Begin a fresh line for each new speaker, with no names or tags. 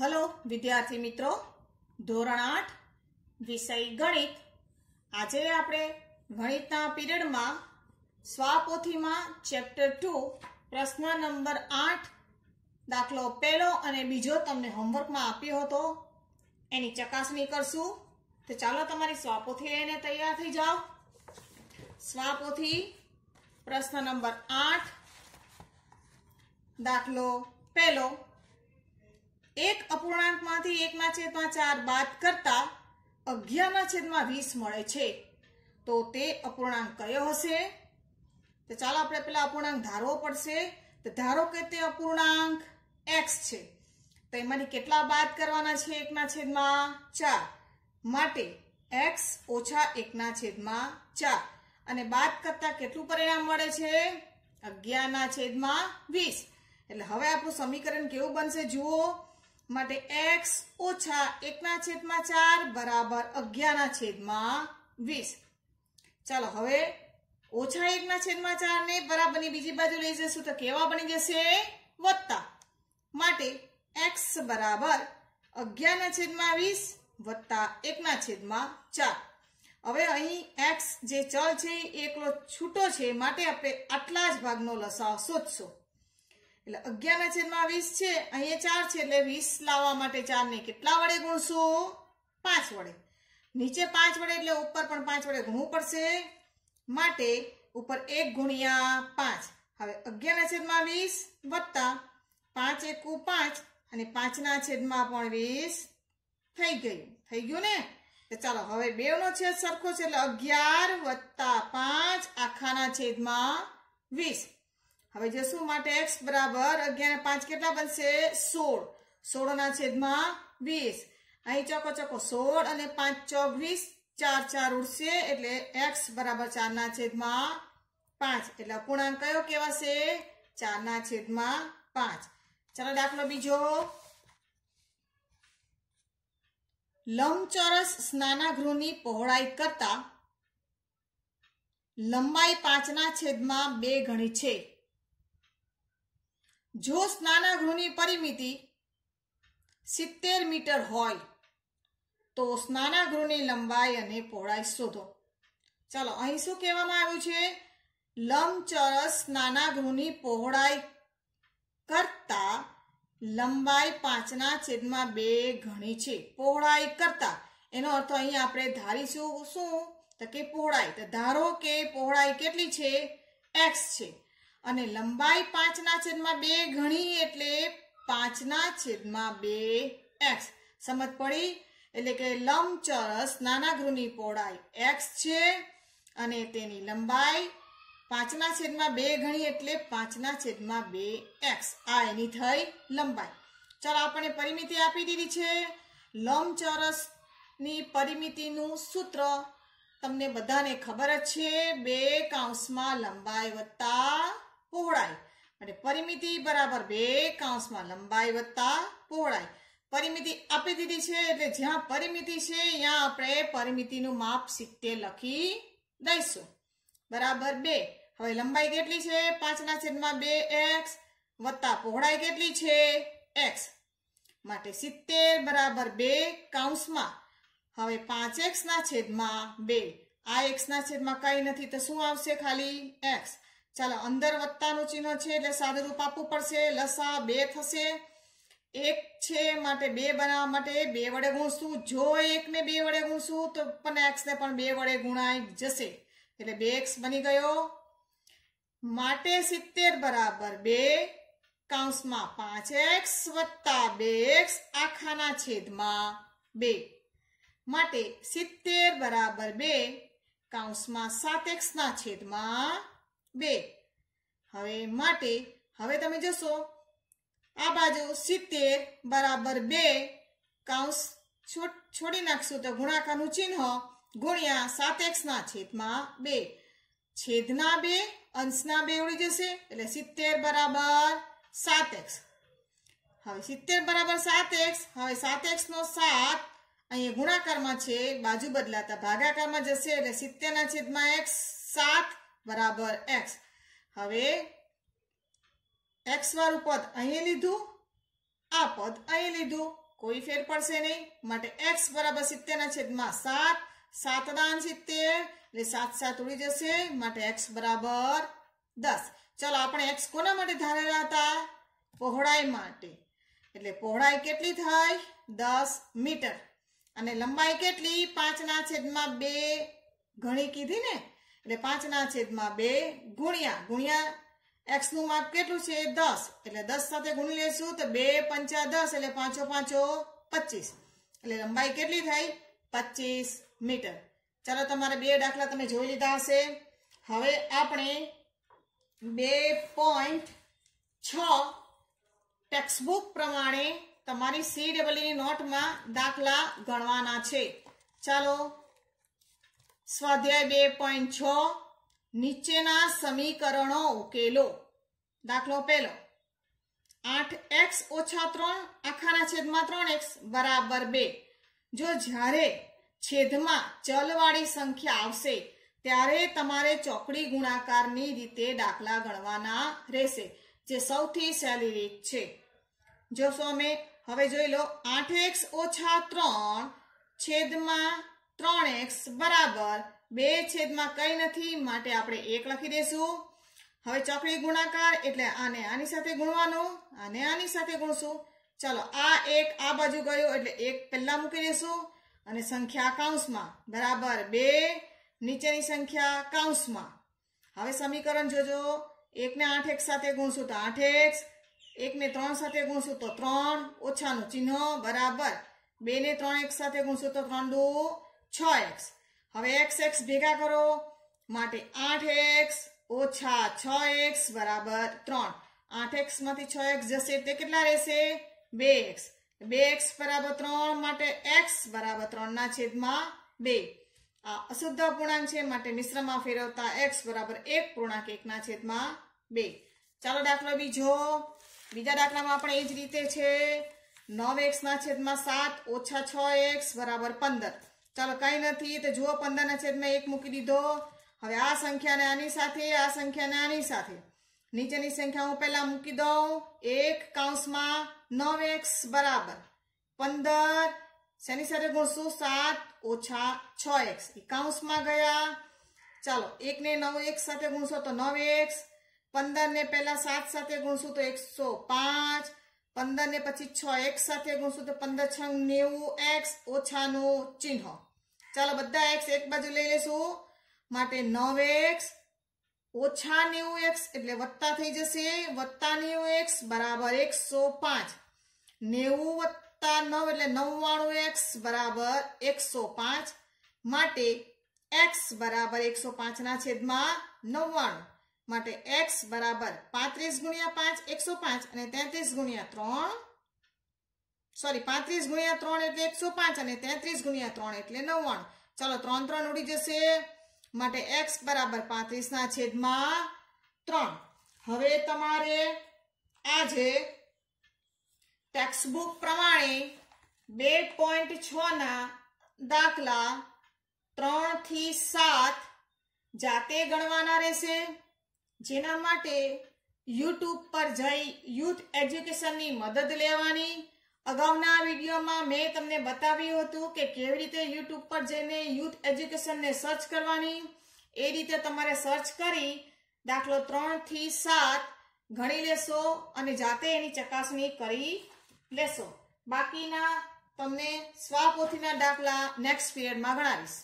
hello વિદ્યાર્થી મિત્રો ધોરણ આઠ વિષય ગણિત આજે આપણે ગણિતના પીરિયડમાં સ્વાપોથીમાં ચેપ્ટર ટુ પ્રશ્ન નંબર આઠ દાખલો પહેલો અને બીજો તમને હોમવર્કમાં આપ્યો હતો એની ચકાસણી કરશું તો ચાલો તમારી સ્વાપોથી લઈને તૈયાર થઈ જાઓ સ્વાપોથી પ્રશ્ન નંબર આઠ દાખલો પહેલો એક અપૂર્ણાંકમાંથી એકના છેદમાં ચાર બાદ કરતા અગિયારના છેદમાં વીસ મળે છે તો તે અપૂર્ણાંક કયો હશે તો ચાલો આપણે પેલા અપૂર્ણાંક ધારવો પડશે તો ધારો કે તે અપૂર્ણાંક એક્સ છે તો એમાંથી કેટલા બાદ કરવાના છે એકના છેદમાં ચાર માટે એક્સ ઓછા એકના છેદમાં ચાર અને બાદ કરતાં કેટલું પરિણામ મળે છે અગિયારના છેદમાં વીસ એટલે હવે આપણું સમીકરણ કેવું બનશે જુઓ માટે એક્સ ઓછા એકના છેદમાં ચાર બરાબર અગિયારના છેદમાં વીસ ચાલો હવે ઓછા એકના છેદમાં ચાર ને બરાબરની બીજી બાજુ લઈ જશું તો કેવા બની જશે વત્તા માટે એક્સ બરાબર અગિયારના છેદમાં વીસ વત્તા એકના છેદમાં ચાર હવે અહીં એક્સ જે ચલ છે એ એકલો છૂટો છે માટે આપણે આટલા જ ભાગનો લસાવ શોધશું એટલે અગિયારના છેદમાં વીસ છે અહીંયા ચાર છે એટલે વીસ લાવવા માટે ચાર ચારને કેટલા વડે ગુણશો પાંચ વડે નીચે પાંચ વડે એટલે ઉપર પણ પાંચ વડે ગુણવું પડશે માટે ઉપર એક ગુણ્યા પાંચ હવે અગિયારના છેદમાં વીસ વત્તા પાંચ એકુ પાંચ અને પાંચના છેદમાં પણ વીસ થઈ ગયું થઈ ગયું ને તો ચાલો હવે બેનો છેદ સરખો છે એટલે અગિયાર વત્તા પાંચ આખાના છેદમાં વીસ હવે જશું માટે એક્સ બરાબર અગિયાર પાંચ કેટલા બનશે સોળ સોળના છેદમાં વીસ અહીં ચોકો ચોકો સોળ અને પાંચ ચોક વીસ ચાર ચાર ઉડશે એટલે એક્સ બરાબર ચારના છેદમાં પાંચ એટલે અપૂર્ણાંક કયો કહેવાશે ચારના છેદમાં પાંચ ચાલો દાખલો બીજો લંબચોરસ સ્નાનાગૃહની પહોળાઈ કરતા લંબાઈ પાંચના છેદમાં બે ગણી છે જો સ્નાનાગૃહની પરિમિતિ સિત્તેર મીટર હોય તો સ્નાનાગૃહની લંબાઈ અને પહોળાઈ શોધો ચાલો અહીં શું કહેવામાં આવ્યું છે લંબચોરસ સ્નાનાગૃહની પહોળાઈ કરતા લંબાઈ પાંચના છેદમાં બે ઘણી છે પહોળાઈ કરતા એનો અર્થ અહીં આપણે ધારીશું શું તો કે પહોળાઈ તો ધારો કે પહોળાઈ કેટલી છે એક્સ છે અને લંબાઈ પાંચના છેદમાં બે ઘણી એટલે પાંચના છેદમાં બે એક્સ સમજ પડી એટલે કે લંબચોરસ નાના ગૃહની પહોળાઈ એક્સ છે અને તેની લંબાઈ પાંચના છેદમાં બે ઘણી એટલે પાંચના છેદમાં બે એક્સ આ એની થઈ લંબાઈ ચાલો આપણે પરિમિતિ આપી દીધી છે લંબચોરસની પરિમિતિનું સૂત્ર તમને બધાને ખબર જ છે બે કાઉન્સમાં લંબાઈ વત્તા પહોળાઈ અને પરિમિતિ બરાબર બે કાઉન્સમાં લંબાઈ વત્તા પહોળાઈ પરિમિતિ આપી દીધી છે એટલે જ્યાં પરિમિતિ છે ત્યાં આપણે પરિમિતિનું માપ સિત્તેર લખી દઈશું બરાબર બે હવે લંબાઈ કેટલી છે પાંચના છેદમાં બે એક્સ વત્તા પહોળાઈ કેટલી છે એક્સ માટે સિત્તેર બરાબર બે કાઉન્સમાં હવે પાંચ એક્સના છેદમાં બે આ એક્સના છેદમાં કંઈ નથી તો શું આવશે ખાલી એક્સ ચાલો અંદર વત્તાનું ચિહ્ન છે એટલે સાદુરૂપ આપવું પડશે લસા બે થશે એક છે માટે બે બનાવવા માટે બે વડે ગુણશું જો એકને બે વડે ગુણશું તો પણ એક્સને પણ બે વડે ગુણાઈ જશે એટલે બે એક્સ બની ગયો માટે સિત્તેર બરાબર બે કાઉન્સમાં પાંચ એક્સ વત્તા બે એક્સ આખાના છેદમાં બે માટે સિત્તેર બરાબર બે કાઉન્સમાં સાત એક્સના છેદમાં બે હવે માટે હવે તમે જશો આ બાજુ સિત્તેર બરાબર બે કાઉન્સ છોડી નાખશું તો ગુણાકારનું ચિહ્ન ગુણ્યા સાત એક્સના છેદમાં બે છેદના બે અંશના બે ઉડી જશે એટલે સિત્તેર બરાબર સાત એક્સ હવે સિત્તેર બરાબર સાત એક્સ હવે સાત એક્સનો સાત અહીંયા ગુણાકારમાં છે બાજુ બદલાતા ભાગાકારમાં જશે એટલે સિત્તેરના છેદમાં એક્સ સાત બરાબર એક્સ હવે એક્સ વાળું પદ અહીં લીધું આ પદ અહીં લીધું કોઈ ફેર પડશે નહીં માટે એક્સ બરાબર સિત્તેરના છેદમાં સાત સાત દાન સિત્તેર એટલે સાત સાત ઉડી જશે માટે એક્સ બરાબર દસ ચાલો આપણે એક્સ કોના માટે ધારેલા હતા પહોળાઈ માટે એટલે પહોળાઈ કેટલી થાય દસ મીટર અને લંબાઈ કેટલી પાંચના છેદમાં બે ઘણી કીધી ને એટલે પાંચના છેદમાં બે ગુણ્યા ગુણ્યા એક્સનું માપ કેટલું છે દસ એટલે દસ સાથે ગુણી લેશું તો બે પંચા દસ એટલે પાંચો પાંચો પચીસ એટલે લંબાઈ કેટલી થઈ પચીસ મીટર ચાલો તમારે બે દાખલા તમે જોઈ લીધા હશે હવે આપણે બે પોઈન્ટ છ ટેક્સબુક પ્રમાણે તમારી સી ડબલની e નોટમાં દાખલા ગણવાના છે ચાલો સ્વાધ્યાય બે પોઈન્ટ છ નીચેના સમીકરણો ઉકેલો દાખલો પહેલો આઠ એક્સ ઓછા ત્રણ આખાના છેદમાં ત્રણ એક્સ બરાબર બે જો જ્યારે છેદમાં ચલવાળી સંખ્યા આવશે ત્યારે તમારે ચોકડી ગુણાકારની રીતે દાખલા ગણવાના રહેશે જે સૌથી સહેલી રીત છે જોશો અમે હવે જોઈ લો આઠ એક્સ ઓછા ત્રણ છેદમાં ત્રણ એક્સ બરાબર બે છેદમાં કંઈ નથી માટે આપણે એક લખી દઈશું હવે ચોકડી ગુણાકાર એટલે આને આની સાથે ગુણવાનું આને આની સાથે ગુણશું ચાલો આ એક આ બાજુ ગયો એટલે એક પહેલાં મૂકી દઈશું અને સંખ્યા કાઉન્સમાં બરાબર બે નીચેની સંખ્યા કાઉન્સમાં હવે સમીકરણ જોજો એકને આઠ એક સાથે ગુણશું તો આઠ એક્સ એકને ત્રણ સાથે ગુણશું તો ત્રણ ઓછાનું ચિહ્ન બરાબર બેને ત્રણ એક સાથે ગુણશું તો ત્રણ દો છ એક્સ હવે એક્સ એક્સ ભેગા કરો માટે આઠ એક્સ ઓછા છ એક્સ બરાબર ત્રણ આઠ એક્સમાંથી છ એક્સ જશે તે કેટલા રહેશે બે એક્સ બે એક્સ બરાબર ત્રણ માટે એક્સ બરાબર ત્રણના છેદમાં બે આ અશુદ્ધ પૂર્ણાંક છે માટે મિશ્રમાં ફેરવતા એક્સ બરાબર એક પૂર્ણાંક એકના છેદમાં બે ચાલો દાખલો બીજો બીજા દાખલામાં આપણે એ જ રીતે છે નવ એક્સના છેદમાં સાત ઓછા છ એક્સ બરાબર પંદર ચાલો કાંઈ નથી તો જુઓ પંદરના છેદમાં એક મૂકી દીધો હવે આ સંખ્યાને આની સાથે આ સંખ્યાને આની સાથે નીચેની સંખ્યા હું પહેલાં મૂકી દઉં એક કાઉન્સમાં નવ એક્સ બરાબર પંદર શેની સાથે ગુણશું સાત ઓછા છ એક્સ કાઉન્સમાં ગયા ચાલો એકને નવ એક્સ સાથે ગુણશો તો નવ એક્સ પંદરને પહેલાં સાત સાથે ગુણશું તો એકસો પાંચ પંદરને પછી છ એક્સ સાથે ગુણશું તો પંદર છ નેવું એક્સ ઓછાનું ચિહ્ન ચાલો બધા એક્સ એક બાજુ લઈ લેશું માટે નવ એક્સ ઓછા નેવું એક્સ એટલે વત્તા થઈ જશે વત્તા નેવું એક્સ બરાબર એકસો પાંચ નેવું વત્તા નવ એટલે નવ્વાણું એક્સ બરાબર એકસો પાંચ માટે એક્સ બરાબર એકસો પાંચના છેદમાં નવ્વાણું માટે એક્સ બરાબર પાંત્રીસ ગુણ્યા પાંચ એકસો પાંચ અને તેત્રીસ ગુણ્યા ત્રણ સોરી પાંત્રીસ ગુણ્યા ત્રણ એટલે એકસો પાંચ અને તેત્રીસ ગુણ્યા ત્રણ એટલે નવ્વાણું ચલો ત્રણ ત્રણ ઉડી જશે માટે એક્સ બરાબર પાંત્રીસના છેદમાં ત્રણ હવે તમારે આજે ટેક્સ્ટબુક પ્રમાણે બે પોઈન્ટ છના દાખલા ત્રણથી સાત જાતે ગણવાના રહેશે જેના માટે યુટ્યુબ પર જઈ યુથ એજ્યુકેશનની મદદ લેવાની અગાઉના વિડીયોમાં મેં તમને બતાવ્યું હતું કે કેવી રીતે યુટ્યુબ પર જઈને યુથ એજ્યુકેશનને સર્ચ કરવાની એ રીતે તમારે સર્ચ કરી દાખલો ત્રણથી સાત ગણી લેશો અને જાતે એની ચકાસણી કરી લેશો બાકીના તમને સ્વાપોથીના દાખલા નેક્સ્ટ પિરિયડમાં ગણાવીશ